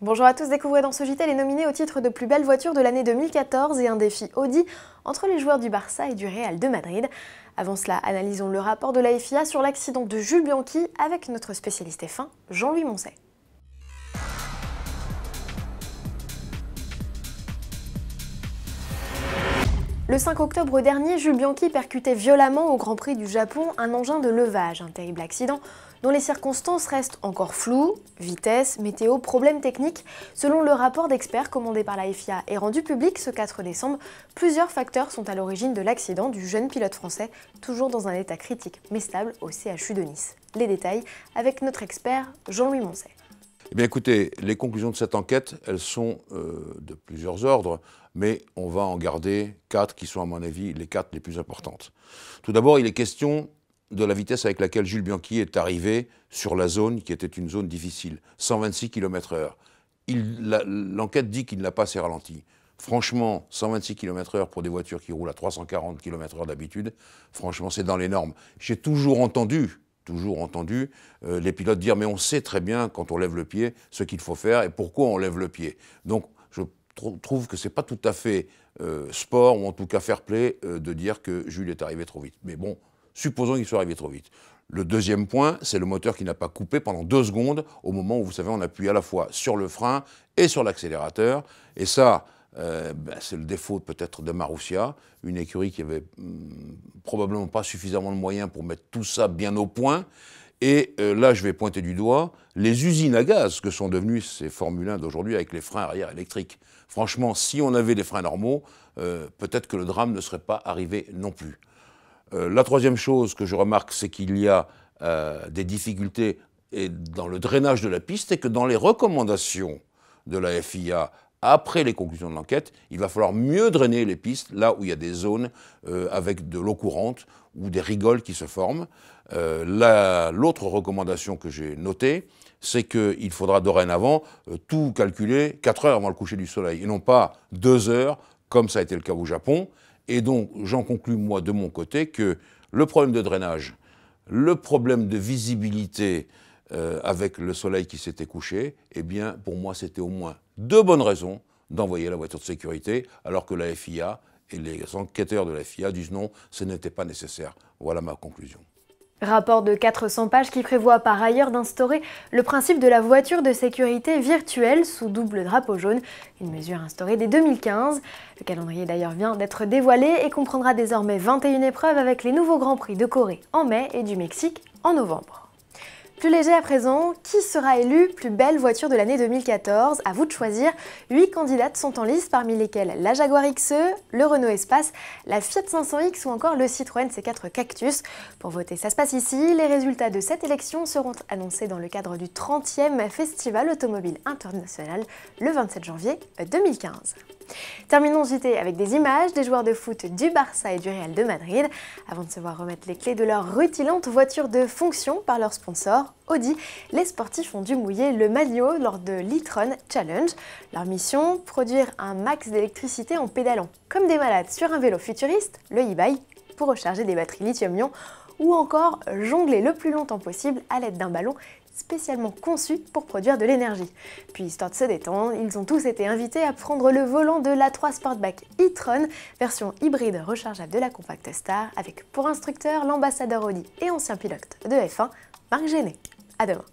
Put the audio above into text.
Bonjour à tous, découvrez dans ce JT les nominés au titre de plus belle voiture de l'année 2014 et un défi Audi entre les joueurs du Barça et du Real de Madrid. Avant cela, analysons le rapport de la FIA sur l'accident de Jules Bianchi avec notre spécialiste F1, Jean-Louis Moncet. Le 5 octobre dernier, Jules Bianchi percutait violemment au Grand Prix du Japon un engin de levage, un terrible accident dont les circonstances restent encore floues, vitesse, météo, problèmes techniques. Selon le rapport d'experts commandé par la FIA et rendu public ce 4 décembre, plusieurs facteurs sont à l'origine de l'accident du jeune pilote français, toujours dans un état critique mais stable au CHU de Nice. Les détails avec notre expert Jean-Louis Moncet. Eh bien écoutez, les conclusions de cette enquête, elles sont euh, de plusieurs ordres, mais on va en garder quatre qui sont à mon avis les quatre les plus importantes. Tout d'abord, il est question de la vitesse avec laquelle Jules Bianchi est arrivé sur la zone qui était une zone difficile, 126 km/h. L'enquête dit qu'il ne l'a pas assez ralenti. Franchement, 126 km/h pour des voitures qui roulent à 340 km/h d'habitude, franchement, c'est dans les normes. J'ai toujours entendu toujours entendu euh, les pilotes dire mais on sait très bien quand on lève le pied ce qu'il faut faire et pourquoi on lève le pied. Donc je trouve que c'est pas tout à fait euh, sport ou en tout cas fair play euh, de dire que Jules est arrivé trop vite. Mais bon, supposons qu'il soit arrivé trop vite. Le deuxième point, c'est le moteur qui n'a pas coupé pendant deux secondes au moment où vous savez on appuie à la fois sur le frein et sur l'accélérateur. Et ça, euh, ben, c'est le défaut peut-être de Marussia, une écurie qui avait hmm, probablement pas suffisamment de moyens pour mettre tout ça bien au point. Et euh, là, je vais pointer du doigt les usines à gaz que sont devenues ces Formule 1 d'aujourd'hui avec les freins arrière électriques. Franchement, si on avait des freins normaux, euh, peut-être que le drame ne serait pas arrivé non plus. la troisième chose que je remarque, c'est qu'il y a des difficultés dans le drainage de la piste et que dans les recommandations de la FIA après les conclusions de l'enquête, il va falloir mieux drainer les pistes là où il y a des zones euh, avec de l'eau courante ou des rigoles qui se forment. Euh, l'autre recommandation que j'ai notée, c'est qu'il faudra dorénavant euh, tout calculer 4 heures avant le coucher du soleil et non pas 2 heures comme ça a été le cas au Japon. Et donc j'en conclus moi de mon côté que le problème de drainage, le problème de visibilité avec le soleil qui s'était couché, eh bien pour moi c'était au moins deux bonnes raisons d'envoyer la voiture de sécurité, alors que la FIA et les enquêteurs de la FIA disent non, ce n'était pas nécessaire. Voilà ma conclusion. Rapport de 400 pages qui prévoit par ailleurs d'instaurer le principe de la voiture de sécurité virtuelle sous double drapeau jaune, une mesure instaurée dès 2015. Le calendrier d'ailleurs vient d'être dévoilé et comprendra désormais 21 épreuves avec les nouveaux Grands Prix de Corée en mai et du Mexique en novembre. Plus léger à présent, qui sera élu plus belle voiture de l'année 2014 À vous de choisir. Huit candidates sont en liste, parmi lesquelles la Jaguar XE, le Renault Espace, la Fiat 500X ou encore le Citroën C4 Cactus. Pour voter, ça se passe ici. Les résultats de cette élection seront annoncés dans le cadre du 30e Festival automobile international le 27 janvier 2015. Terminons JT avec des images des joueurs de foot du Barça et du Real de Madrid, avant de se voir remettre les clés de leur rutilante voiture de fonction par leur sponsor Audi. Les sportifs ont dû mouiller le maillot lors de l'e-tron Challenge. Leur mission produire un max d'électricité en pédalant comme des malades sur un vélo futuriste, le e-bike, pour recharger des batteries lithium-ion ou encore jongler le plus longtemps possible à l'aide d'un ballon spécialement conçu pour produire de l'énergie. Puis histoire de se détendre, ils ont tous été invités à prendre le volant de l'A3 Sportback e-tron, version hybride rechargeable de la Compact Star, avec pour instructeur l'ambassadeur Audi et ancien pilote de F1, Marc Gené. À demain